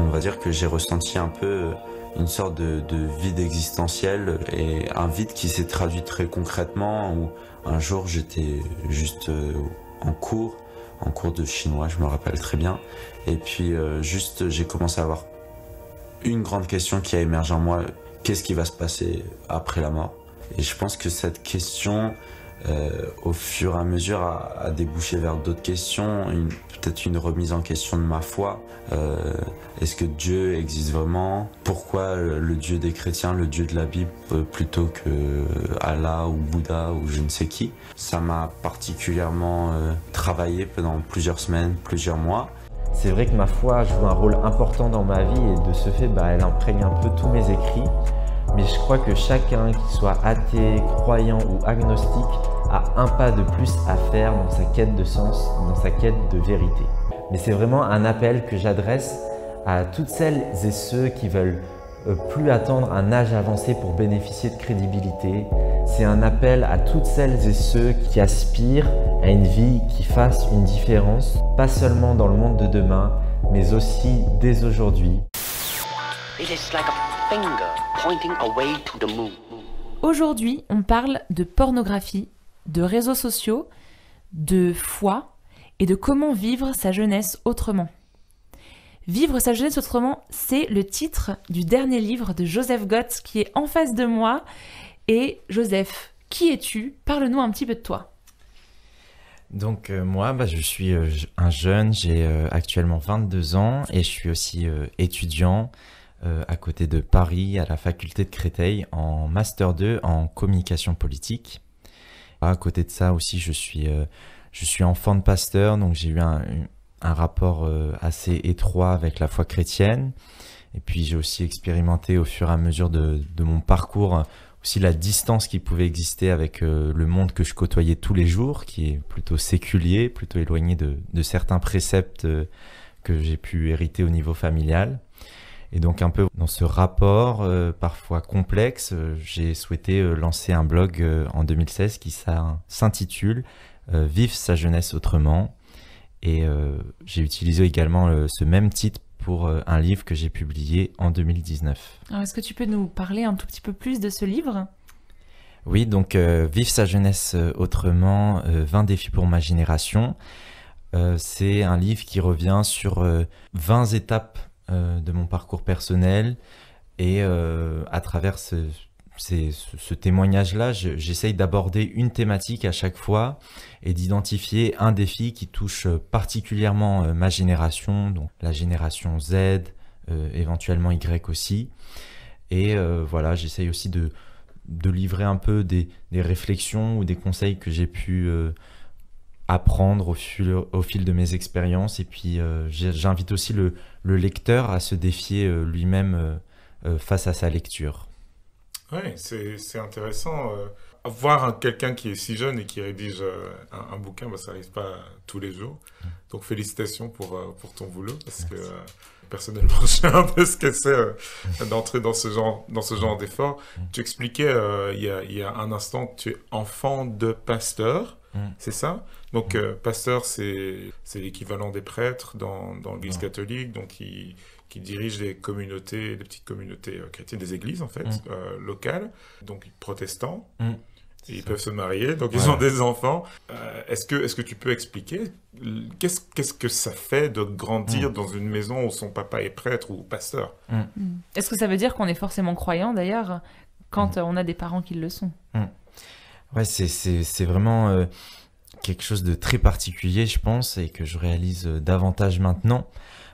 on va dire que j'ai ressenti un peu euh, une sorte de, vide existentiel et un vide qui s'est traduit très concrètement un jour j'étais juste euh, en cours, en cours de chinois, je me rappelle très bien, et puis euh, juste j'ai commencé à avoir une grande question qui a émergé en moi, qu'est-ce qui va se passer après la mort Et je pense que cette question, euh, au fur et à mesure à, à déboucher vers d'autres questions, peut-être une remise en question de ma foi. Euh, est-ce que Dieu existe vraiment Pourquoi le Dieu des chrétiens, le Dieu de la Bible, euh, plutôt que Allah ou Bouddha ou je ne sais qui Ça m'a particulièrement travaillé pendant plusieurs semaines, plusieurs mois. C'est vrai que ma foi joue un rôle important dans ma vie et de ce fait, bah, elle imprègne un peu tous mes écrits. Mais je crois que chacun, qu'il soit athée, croyant ou agnostique, a un pas de plus à faire dans sa quête de sens, dans sa quête de vérité. Mais c'est vraiment un appel que j'adresse à toutes celles et ceux qui veulent euh, plus attendre un âge avancé pour bénéficier de crédibilité. C'est un appel à toutes celles et ceux qui aspirent à une vie qui fasse une différence, pas seulement dans le monde de demain, mais aussi dès aujourd'hui. Aujourd'hui, on parle de pornographie de réseaux sociaux, de foi et de comment vivre sa jeunesse autrement. Vivre sa jeunesse autrement, c'est le titre du dernier livre de Joseph Gotz qui est en face de moi. Et Joseph, qui es-tu Parle-nous un petit peu de toi. Donc euh, moi, bah, je suis euh, un jeune, j'ai euh, actuellement 22 ans et je suis aussi étudiant à côté de Paris à la faculté de Créteil en Master 2 en communication politique. À côté de ça aussi, je suis, euh, je suis enfant de pasteur, donc j'ai eu un, rapport euh, assez étroit avec la foi chrétienne. Et puis j'ai aussi expérimenté au fur et à mesure de, mon parcours euh, aussi la distance qui pouvait exister avec le monde que je côtoyais tous les jours, qui est plutôt séculier, plutôt éloigné de certains préceptes que j'ai pu hériter au niveau familial. Et donc un peu dans ce rapport euh, parfois complexe, euh, j'ai souhaité euh, lancer un blog en 2016 qui s'intitule Vive sa jeunesse autrement. Et j'ai utilisé également ce même titre pour un livre que j'ai publié en 2019. Alors est-ce que tu peux nous parler un tout petit peu plus de ce livre Oui, donc Vive sa jeunesse autrement, 20 défis pour ma génération. c'est un livre qui revient sur 20 étapes euh, de mon parcours personnel. Et euh, à travers ce, témoignage-là, j'essaye d'aborder une thématique à chaque fois et d'identifier un défi qui touche euh, particulièrement ma génération, donc la génération Z, éventuellement Y aussi. Et voilà, j'essaye aussi de, de, livrer un peu des, réflexions ou des conseils que j'ai pu apprendre au fil, au fil, de mes expériences. Et puis j'invite aussi le, le lecteur à se défier euh, lui-même euh, euh, face à sa lecture. Oui, c'est intéressant. voir quelqu'un qui est si jeune et qui rédige un, bouquin, bah, ça n'arrive pas tous les jours. Donc félicitations pour, pour ton boulot, parce que personnellement, je sais un peu ce que c'est d'entrer dans ce genre, dans ce genre d'effort. Tu expliquais il, y a, il, y a, un instant que tu es enfant de pasteur. Mm. C'est ça Donc, mm. euh, pasteur, c'est l'équivalent des prêtres dans, l'Église catholique, donc qui dirige les communautés, des petites communautés euh, chrétiennes, des églises en fait, mm. euh, locales, donc protestants. ils peuvent se marier, donc ils ont des enfants. est-ce que, tu peux expliquer qu'est-ce, que ça fait de grandir dans une maison où son papa est prêtre ou pasteur Est-ce que ça veut dire qu'on est forcément croyant d'ailleurs quand on a des parents qui le sont Ouais, c'est vraiment euh, quelque chose de très particulier, je pense, et que je réalise euh, davantage maintenant.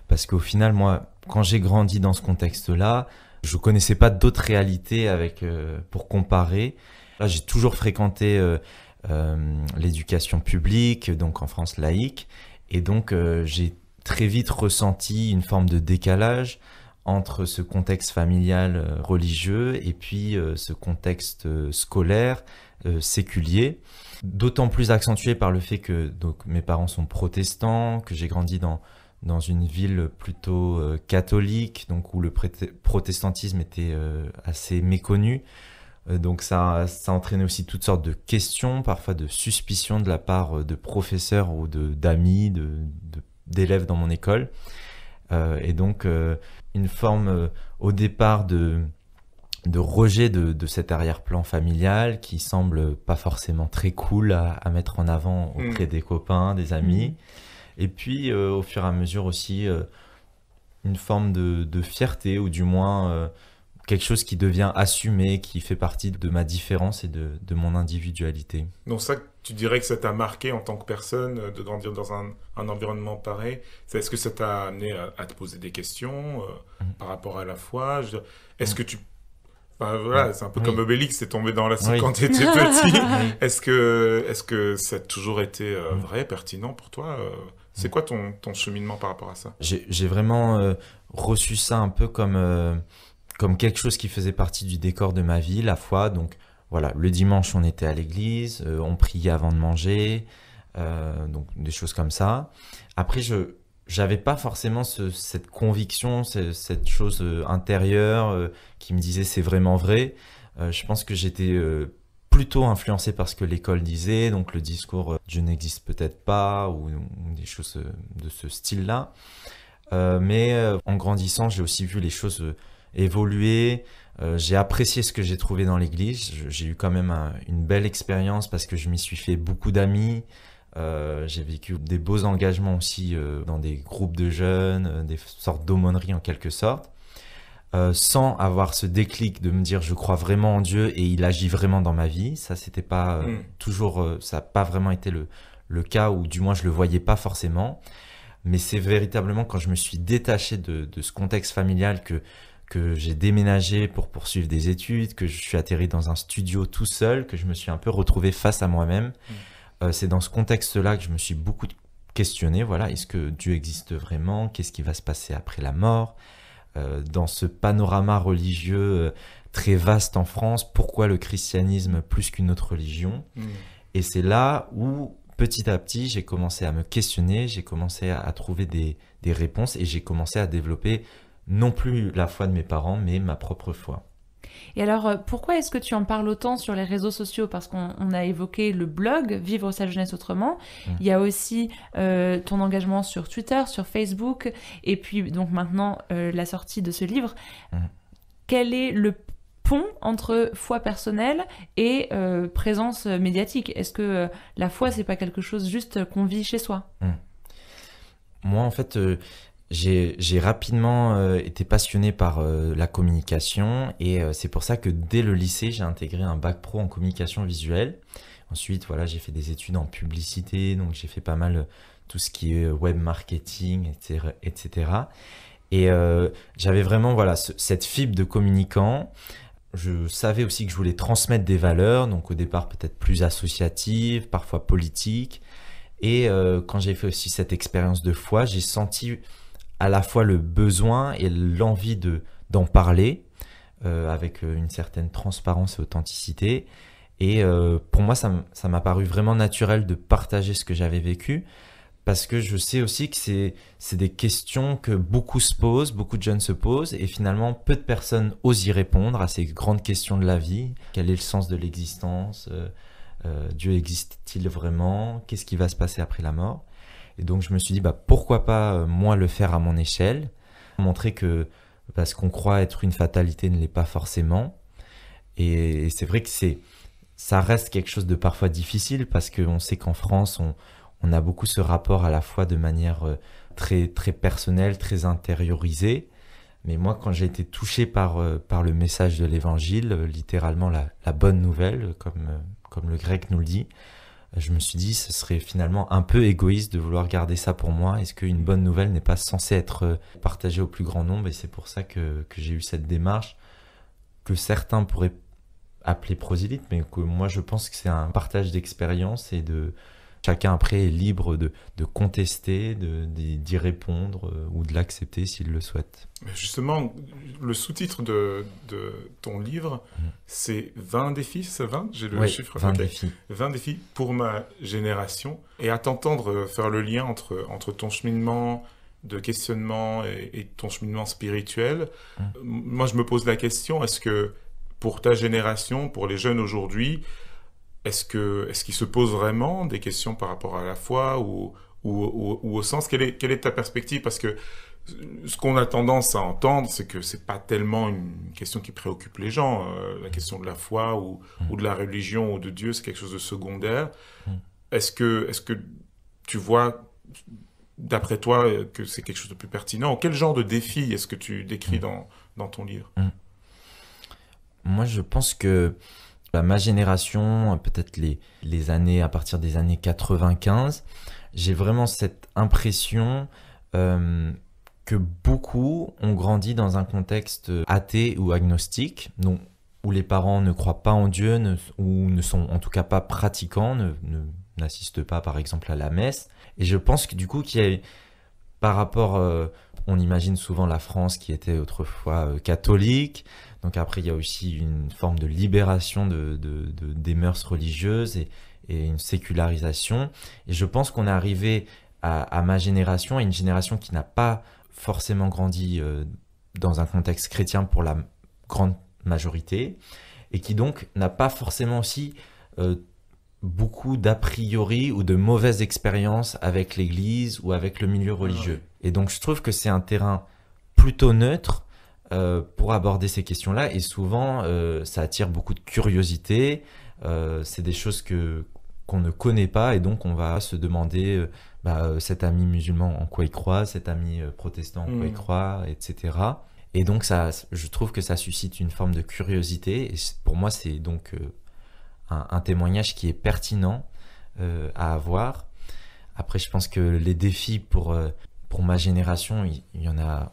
Parce qu'au final, moi, quand j'ai grandi dans ce contexte-là, je ne connaissais pas d'autres réalités avec, euh, pour comparer. j'ai toujours fréquenté l'éducation publique, donc en France laïque. Et donc, j'ai très vite ressenti une forme de décalage, entre ce contexte familial euh, religieux et puis euh, ce contexte euh, scolaire séculier, d'autant plus accentué par le fait que donc mes parents sont protestants, que j'ai grandi dans dans une ville plutôt catholique, donc où le protestantisme était assez méconnu. Donc ça, ça entraînait aussi toutes sortes de questions, parfois de suspicions de la part de professeurs ou d'amis, de, d'élèves dans mon école. et donc une forme euh, au départ de, de rejet de, cet arrière-plan familial qui semble pas forcément très cool à, mettre en avant mm. auprès des copains, des amis. Mm. Et puis euh, au fur et à mesure aussi euh, une forme de, de, fierté ou du moins quelque chose qui devient assumé, qui fait partie de ma différence et de, de mon individualité. Donc ça, tu dirais que ça t'a marqué en tant que personne euh, de grandir dans un, un environnement pareil. Est-ce que ça t'a amené à, te poser des questions euh, mm. par rapport à la foi Est-ce mm. que tu... voilà, mm. c'est un peu comme Obélix, c'est tombé dans la oui. quand petit. est-ce que, est-ce que ça a toujours été euh, vrai, pertinent pour toi C'est quoi ton, ton, cheminement par rapport à ça J'ai vraiment reçu ça un peu comme comme quelque chose qui faisait partie du décor de ma vie, la foi. Donc voilà, le dimanche, on était à l'église, euh, on priait avant de manger, euh, donc des choses comme ça. Après, je n'avais pas forcément cette conviction, cette chose euh, intérieure qui me disait c'est vraiment vrai. je pense que j'étais plutôt influencé par ce que l'école disait, donc le discours Dieu n'existe peut-être pas ou, des choses de ce style-là. mais en grandissant, j'ai aussi vu les choses évolué. Euh, j'ai apprécié ce que j'ai trouvé dans l'église. J'ai eu quand même une belle expérience parce que je m'y suis fait beaucoup d'amis. Euh, j'ai vécu des beaux engagements aussi euh, dans des groupes de jeunes, des sortes d'aumôneries en quelque sorte. sans avoir ce déclic de me dire je crois vraiment en Dieu et il agit vraiment dans ma vie, ça c'était pas mm. toujours, ça n'a pas vraiment été le, le cas ou du moins je le voyais pas forcément. Mais c'est véritablement quand je me suis détaché de, de ce contexte familial que que j'ai déménagé pour poursuivre des études, que je suis atterri dans un studio tout seul, que je me suis un peu retrouvé face à moi-même. Mm. Euh, c'est dans ce contexte-là que je me suis beaucoup questionné, voilà, est-ce que Dieu existe vraiment Qu'est-ce qui va se passer après la mort euh, Dans ce panorama religieux euh, très vaste en France, pourquoi le christianisme plus qu'une autre religion mm. Et c'est là où, petit à petit, j'ai commencé à me questionner, j'ai commencé à, trouver des réponses et j'ai commencé à développer non plus la foi de mes parents, mais ma propre foi. Et alors, euh, pourquoi est-ce que tu en parles autant sur les réseaux sociaux Parce qu'on a évoqué le blog Vivre sa jeunesse autrement. Mm. Il y a aussi euh, ton engagement sur Twitter, sur Facebook, et puis donc maintenant euh, la sortie de ce livre. Mm. Quel est le pont entre foi personnelle et présence médiatique Est-ce que la foi, c'est pas quelque chose juste qu'on vit chez soi mm. Moi, en fait, j'ai rapidement euh, été passionné par euh, la communication et euh, c'est pour ça que dès le lycée, j'ai intégré un bac pro en communication visuelle. Ensuite, voilà, j'ai fait des études en publicité, donc j'ai fait pas mal tout ce qui est web marketing, etc. Et j'avais vraiment voilà, cette fibre de communicant. Je savais aussi que je voulais transmettre des valeurs, donc au départ peut-être plus associatives, parfois politiques. Et quand j'ai fait aussi cette expérience de foi, j'ai senti à la fois le besoin et l'envie de d'en parler euh, avec euh, une certaine transparence et authenticité. Et euh, pour moi, ça m'a paru vraiment naturel de partager ce que j'avais vécu parce que je sais aussi que c'est des questions que beaucoup se posent, beaucoup de jeunes se posent, et finalement peu de personnes osent y répondre à ces grandes questions de la vie. Quel est le sens de l'existence Dieu existe-t-il vraiment Qu'est-ce qui va se passer après la mort et donc je me suis dit, bah, pourquoi pas euh, moi le faire à mon échelle, montrer que parce qu'on croit être une fatalité ne l'est pas forcément. Et, c'est vrai que c'est ça reste quelque chose de parfois difficile parce qu'on sait qu'en France, on, a beaucoup ce rapport à la fois de manière euh, très, très personnelle, très intériorisée. Mais moi, quand j'ai été touché par, euh, le message de l'évangile, littéralement la, bonne nouvelle, comme, comme le grec nous le dit, je me suis dit, ce serait finalement un peu égoïste de vouloir garder ça pour moi. Est-ce qu'une bonne nouvelle n'est pas censée être euh, partagée au plus grand nombre Et c'est pour ça que, que j'ai eu cette démarche que certains pourraient appeler prosélyte, mais que moi je pense que c'est un partage d'expérience et de, Chacun après est libre de, contester, d'y répondre euh, ou de l'accepter s'il le souhaite. Justement, le sous-titre de, ton livre, mm. c'est 20 défis, 20 J'ai le chiffre 20 défis. pour ma génération. Et à t'entendre euh, faire le lien entre, entre ton cheminement, de questionnement et, ton cheminement spirituel. Mm. Moi, je me pose la question, est-ce que pour ta génération, pour les jeunes aujourd'hui, est-ce que est-ce qu'il se pose vraiment des questions par rapport à la foi ou au sens quelle est, quelle est ta perspective Parce que ce qu'on a tendance à entendre, c'est que c'est pas tellement une question qui préoccupe les gens. Euh, la question de la foi hmm. ou, de la religion ou de Dieu, c'est quelque chose de secondaire. Hmm. Est-ce que est que tu vois d'après toi euh, que c'est quelque chose de plus pertinent Quel genre de défi est-ce que tu décris hmm. dans, dans ton livre Moi, je pense que bah, ma génération, peut-être les, années à partir des années 95, j'ai vraiment cette impression euh, que beaucoup ont grandi dans un contexte athée ou agnostique, donc où les parents ne croient pas en Dieu ou ne sont en tout cas pas pratiquants, ne, n'assistent pas par exemple à la messe. Et je pense que du coup qu'il par rapport, euh, on imagine souvent la France qui était autrefois euh, catholique, donc après, il y a aussi une forme de libération de, des mœurs religieuses et, une sécularisation. Et je pense qu'on est arrivé à, ma génération, à une génération qui n'a pas forcément grandi euh, dans un contexte chrétien pour la grande majorité, et qui donc n'a pas forcément aussi euh, beaucoup d'a priori ou de mauvaises expériences avec l'Église ou avec le milieu ah religieux. Et donc je trouve que c'est un terrain plutôt neutre euh, pour aborder ces questions-là. Et souvent, euh, ça attire beaucoup de curiosité. Euh, c'est des choses que qu'on ne connaît pas et donc on va se demander bah, cet ami musulman en quoi il croit, cet ami protestant en quoi il mm. croit, etc. Et donc ça, je trouve que ça suscite une forme de curiosité. Et pour moi, c'est donc un, témoignage qui est pertinent à avoir. Après, je pense que les défis pour pour ma génération, il, il y en a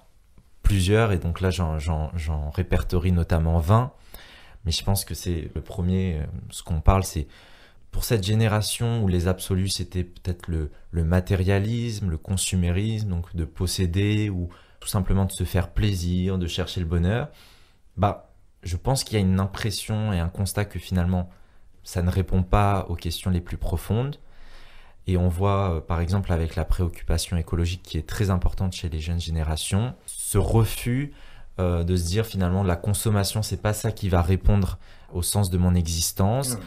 plusieurs, et donc là j'en répertorie notamment 20, mais je pense que c'est le premier, euh, ce qu'on parle, c'est pour cette génération où les absolus c'était peut-être le, matérialisme, le consumérisme, donc de posséder ou tout simplement de se faire plaisir, de chercher le bonheur, bah je pense qu'il y a une impression et un constat que finalement ça ne répond pas aux questions les plus profondes. Et on voit, euh, par exemple, avec la préoccupation écologique qui est très importante chez les jeunes générations, refus euh, de se dire finalement la consommation, c'est pas ça qui va répondre au sens de mon existence.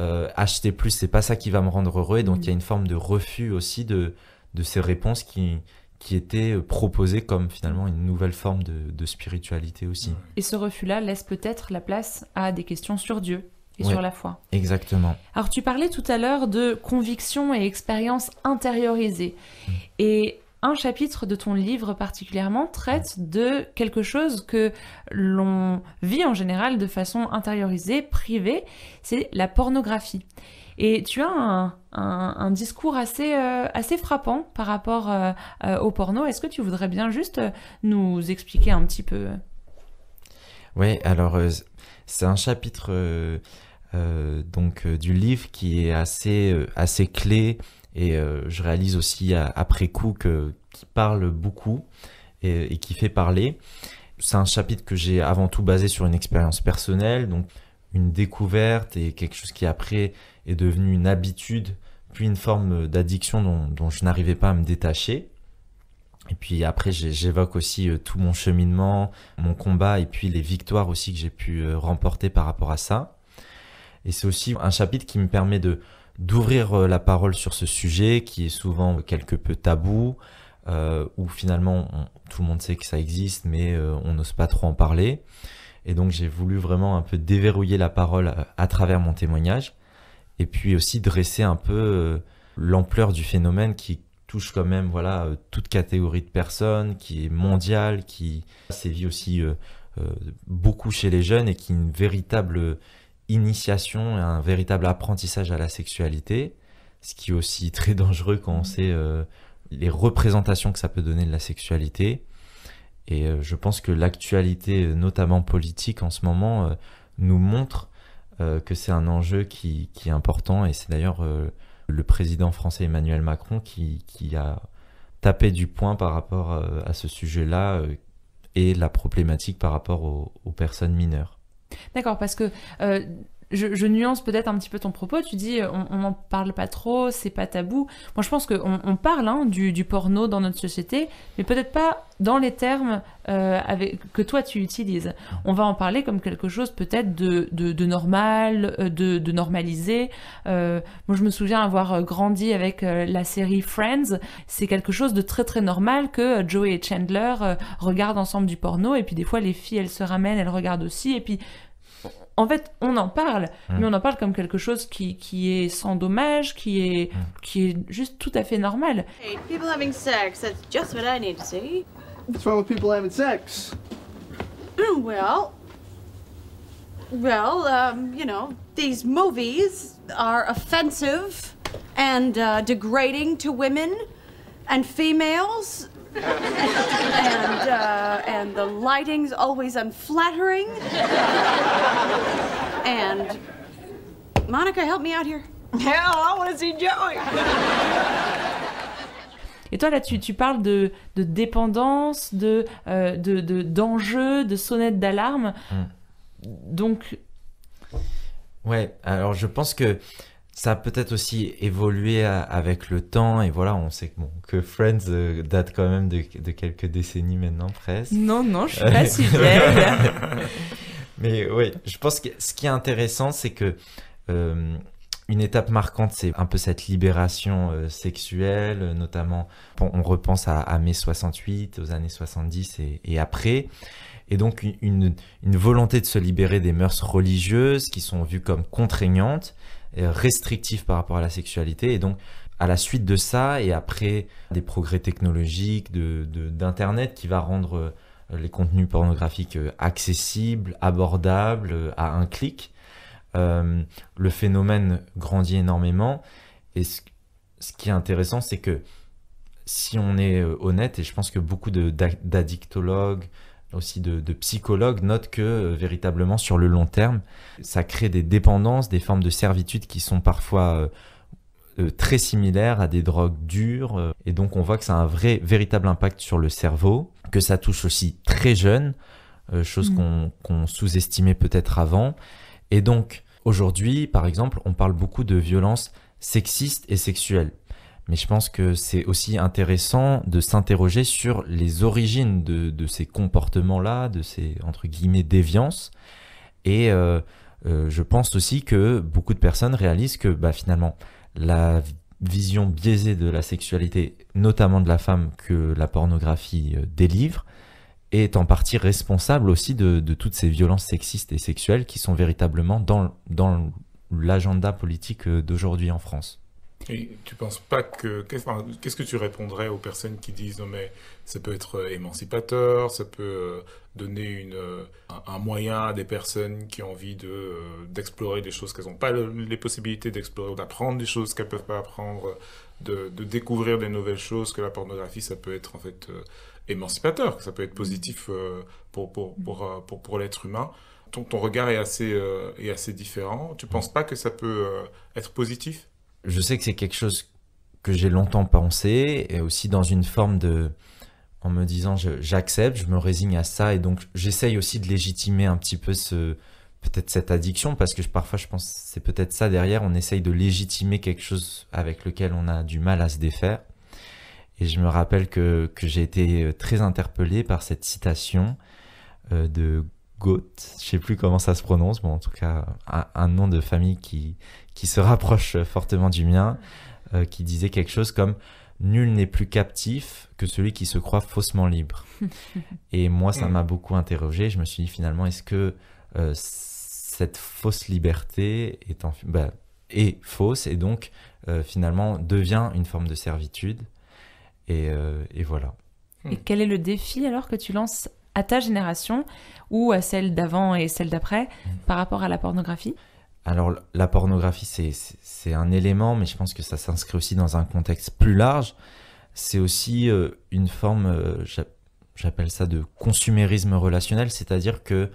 Euh, acheter plus, c'est pas ça qui va me rendre heureux. Et donc il y a mm. une forme de refus aussi de, de ces réponses qui, qui étaient euh, proposées comme finalement une nouvelle forme de, spiritualité aussi. Et ce refus-là laisse peut-être la place à des questions sur Dieu, et sur la foi. Exactement. Alors tu parlais tout à l'heure de conviction et expérience intériorisée. Mm. Et un chapitre de ton livre particulièrement traite de quelque chose que l'on vit en général de façon intériorisée, privée, c'est la pornographie. Et tu as un, discours assez, euh, assez frappant par rapport euh, euh, au porno. Est-ce que tu voudrais bien juste nous expliquer un petit peu Oui, alors c'est un chapitre donc du livre qui est assez, assez clé et euh, je réalise aussi après coup que qui parle beaucoup et, et qui fait parler. C'est un chapitre que j'ai avant tout basé sur une expérience personnelle, donc une découverte et quelque chose qui après est devenu une habitude, puis une forme d'addiction dont je n'arrivais pas à me détacher. Et puis après, j'évoque aussi euh, tout mon cheminement, mon combat et puis les victoires aussi que j'ai pu euh, remporter par rapport à ça. Et c'est aussi un chapitre qui me permet de, d'ouvrir euh, la parole sur ce sujet qui est souvent quelque peu tabou, euh, où finalement tout le monde sait que ça existe, mais euh, on n'ose pas trop en parler. Et donc j'ai voulu vraiment un peu déverrouiller la parole à, travers mon témoignage, et puis aussi dresser un peu l'ampleur du phénomène qui touche quand même voilà toute catégorie de personnes, qui est mondiale, qui sévit aussi beaucoup chez les jeunes et qui est une véritable initiation et un véritable apprentissage à la sexualité, ce qui est aussi très dangereux quand on mm. sait euh, les représentations que ça peut donner de la sexualité. Et euh, je pense que l'actualité, notamment politique en ce moment, euh, nous montre que c'est un enjeu qui, est important. Et c'est d'ailleurs le président français Emmanuel Macron qui, a tapé du point par rapport à, ce sujet-là et la problématique par rapport aux personnes mineures. D'accord, parce que euh, je, nuance peut-être un petit peu ton propos, tu dis euh, on n'en parle pas trop, c'est pas tabou. Moi je pense qu'on on parle hein, du, porno dans notre société, mais peut-être pas dans les termes euh, avec, que toi tu utilises. On va en parler comme quelque chose peut-être de, normal, euh, de, normalisé. moi je me souviens avoir grandi avec la série Friends, c'est quelque chose de très très normal que Joey et Chandler regardent ensemble du porno, et puis des fois les filles elles se ramènent, elles regardent aussi, et puis en fait, on en parle, mm. mais on en parle comme quelque chose qui, est sans dommage, qui est, mm. qui est juste tout à fait normal. people having sex, that's just what I need to see. What's wrong with people having sex? Mm, well, well, um, you know, these movies are offensive and uh, degrading to women and females and, uh, and the lighting's always unflattering. and Monica, help me out here. Hell, I want to see Joey. Et toi, là-dessus, tu parles de, de dépendance, de, euh, de, d'enjeux, de, sonnettes d'alarme. Hmm. Donc. Ouais, alors je pense que ça a peut-être aussi évolué avec le temps et voilà on sait que, que Friends euh, date quand même de, quelques décennies maintenant presque. Non non je suis pas si vieille. Mais oui je pense que ce qui est intéressant c'est que euh, une étape marquante, c'est un peu cette libération euh, sexuelle, notamment on repense à, mai 68, aux années 70 et, après. Et donc une, une, volonté de se libérer des mœurs religieuses qui sont vues comme contraignantes restrictif par rapport à la sexualité. Et donc, à la suite de ça, et après des progrès technologiques, d'Internet de, qui va rendre euh, les contenus pornographiques euh, accessibles, abordables, euh, à un clic, le phénomène grandit énormément. Et ce qui est intéressant, c'est que si on est honnête, et je pense que beaucoup d'addictologues, aussi de, psychologues notent que euh, véritablement sur le long terme, ça crée des dépendances, des formes de servitude qui sont parfois euh, euh, très similaires à des drogues dures. et donc on voit que ça a un vrai, véritable impact sur le cerveau, que ça touche aussi très jeune, chose mmh. qu'on sous-estimait peut-être avant. Et donc aujourd'hui, par exemple, on parle beaucoup de violences sexistes et sexuelles mais je pense que c'est aussi intéressant de s'interroger sur les origines de, ces comportements-là, de ces entre guillemets déviances. Et euh, euh, je pense aussi que beaucoup de personnes réalisent que bah, finalement la vision biaisée de la sexualité, notamment de la femme, que la pornographie euh, délivre, est en partie responsable aussi de, toutes ces violences sexistes et sexuelles qui sont véritablement dans l'agenda politique d'aujourd'hui en France. Et tu penses pas que qu'est-ce que tu répondrais aux personnes qui disent non mais ça peut être euh, émancipateur, ça peut euh, donner euh, un moyen à des personnes qui ont envie d'explorer des choses qu'elles n'ont pas les possibilités d'explorer d'apprendre des choses qu'elles peuvent pas apprendre, de, découvrir des nouvelles choses que la pornographie ça peut être en fait émancipateur, que ça peut être positif pour pour pour pour, pour l'être humain. Ton, ton regard est assez est assez différent. Tu penses pas que ça peut être positif? je sais que c'est quelque chose que j'ai longtemps pensé, et aussi dans une forme de... en me disant j'accepte, je, me résigne à ça, et donc j'essaye aussi de légitimer un petit peu ce peut-être cette addiction, parce que parfois je pense c'est peut-être ça derrière, on essaye de légitimer quelque chose avec lequel on a du mal à se défaire. Et je me rappelle que, que j'ai été euh, très interpellé par cette citation euh, de Goat, je sais plus comment ça se prononce, mais en tout cas un, nom de famille qui, qui se rapproche fortement du mien, euh, qui disait quelque chose comme Nul n'est plus captif que celui qui se croit faussement libre. Et moi, ça mm. m'a beaucoup interrogé. Je me suis dit finalement, est-ce que euh, cette fausse liberté est, en, bah, fausse et donc euh, finalement devient une forme de servitude et voilà. Mm. Et quel est le défi alors que tu lances à ta génération ou à celle d'avant et celle d'après mm. par rapport à la pornographie Alors la pornographie, c'est un élément, mais je pense que ça s'inscrit aussi dans un contexte plus large. C'est aussi euh, une forme, euh, j'appelle ça de consumérisme relationnel, c'est-à-dire que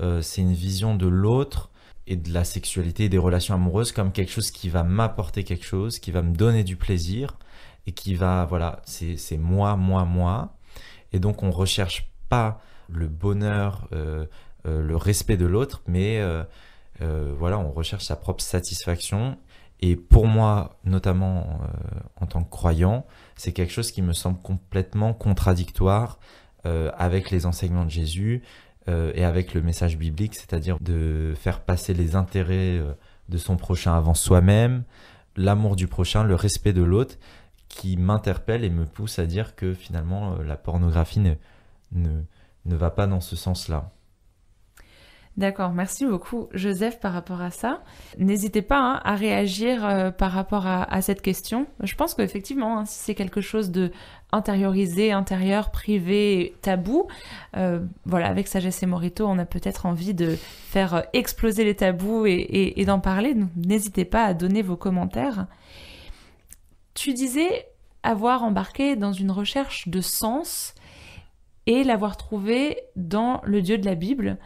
euh, c'est une vision de l'autre et de la sexualité et des relations amoureuses comme quelque chose qui va m'apporter quelque chose, qui va me donner du plaisir et qui va, voilà, c'est moi, moi, moi. Et donc on recherche pas le bonheur, euh, euh, le respect de l'autre, mais euh, voilà, on recherche sa propre satisfaction. Et pour moi, notamment en tant que croyant, c'est quelque chose qui me semble complètement contradictoire avec les enseignements de Jésus et avec le message biblique, c'est-à-dire de faire passer les intérêts de son prochain avant soi-même, l'amour du prochain, le respect de l'autre, qui m'interpelle et me pousse à dire que finalement la pornographie ne, ne, va pas dans ce sens-là. D'accord, merci beaucoup Joseph par rapport à ça. N'hésitez pas hein, à réagir euh, par rapport à, cette question. Je pense qu'effectivement, hein, si c'est quelque chose de intériorisé, intérieur, privé, tabou, euh, voilà, avec Sagesse et Morito, on a peut-être envie de faire euh, exploser les tabous et, d'en parler. n'hésitez pas à donner vos commentaires. Tu disais avoir embarqué dans une recherche de sens et l'avoir trouvé dans le Dieu de la Bible.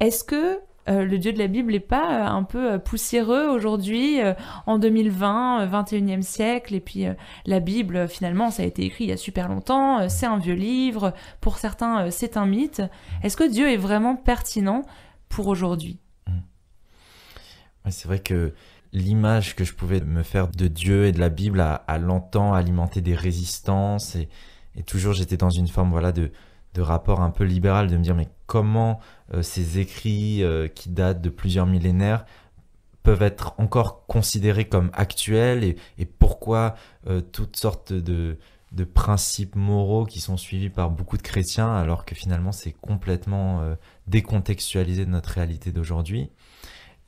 Est-ce que euh, le Dieu de la Bible n'est pas euh, un peu euh, poussiéreux aujourd'hui, en 2020, 21e siècle, et puis la Bible, finalement, ça a été écrit il y a super longtemps, c'est un vieux livre, pour certains, c'est un mythe. Est-ce que Dieu est vraiment pertinent pour aujourd'hui mmh. C'est vrai que l'image que je pouvais me faire de Dieu et de la Bible a longtemps alimenté des résistances et et toujours, j'étais dans une forme voilà, de, de rapport un peu libéral, de me dire mais comment euh, ces écrits euh, qui datent de plusieurs millénaires peuvent être encore considérés comme actuels et, pourquoi euh, toutes sortes de, de, principes moraux qui sont suivis par beaucoup de chrétiens alors que finalement c'est complètement décontextualisé de notre réalité d'aujourd'hui.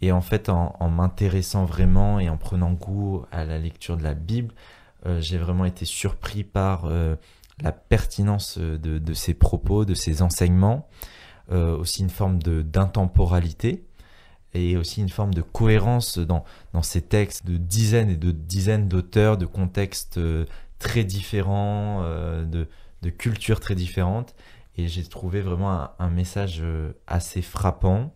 Et en fait, en m'intéressant vraiment et en prenant goût à la lecture de la Bible, j'ai vraiment été surpris par la pertinence de, de, ses propos, de ses enseignements, euh, aussi une forme d'intemporalité et aussi une forme de cohérence dans, dans ces textes de dizaines et de dizaines d'auteurs, de contextes euh, très différents, euh, de, cultures très différentes. Et j'ai trouvé vraiment un, message assez frappant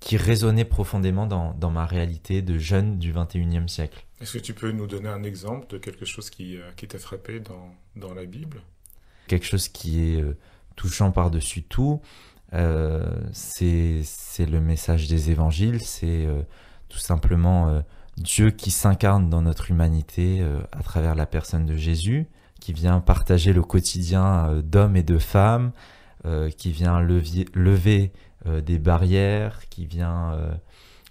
qui résonnait profondément dans, ma réalité de jeune du 21e siècle. Est-ce que tu peux nous donner un exemple de quelque chose qui, qui t'a frappé dans la Bible quelque chose qui est euh, touchant par-dessus tout. Euh, c'est le message des évangiles, c'est euh, tout simplement Dieu qui s'incarne dans notre humanité à travers la personne de Jésus, qui vient partager le quotidien d'hommes et de femmes, qui vient lever des barrières, qui vient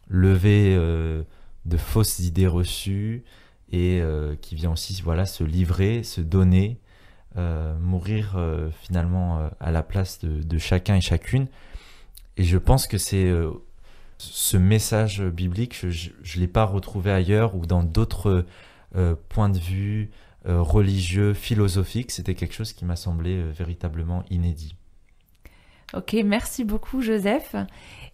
lever de fausses idées reçues et qui vient aussi voilà se livrer, se donner euh, mourir euh, finalement euh, à la place de, chacun et chacune. Et je pense que c'est ce message biblique, je ne l'ai pas retrouvé ailleurs ou dans d'autres points de vue religieux, philosophiques. C'était quelque chose qui m'a semblé véritablement inédit. Ok, merci beaucoup Joseph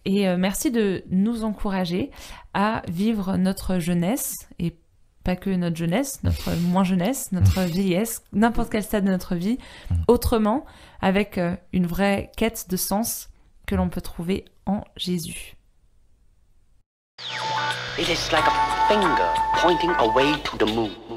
et merci de nous encourager à vivre notre jeunesse et pas que notre jeunesse, notre moins jeunesse, notre mm. vieillesse, n'importe quel stade de notre vie, mm. autrement, avec euh, une vraie quête de sens que l'on peut trouver en Jésus. It is like a finger pointing away to the moon.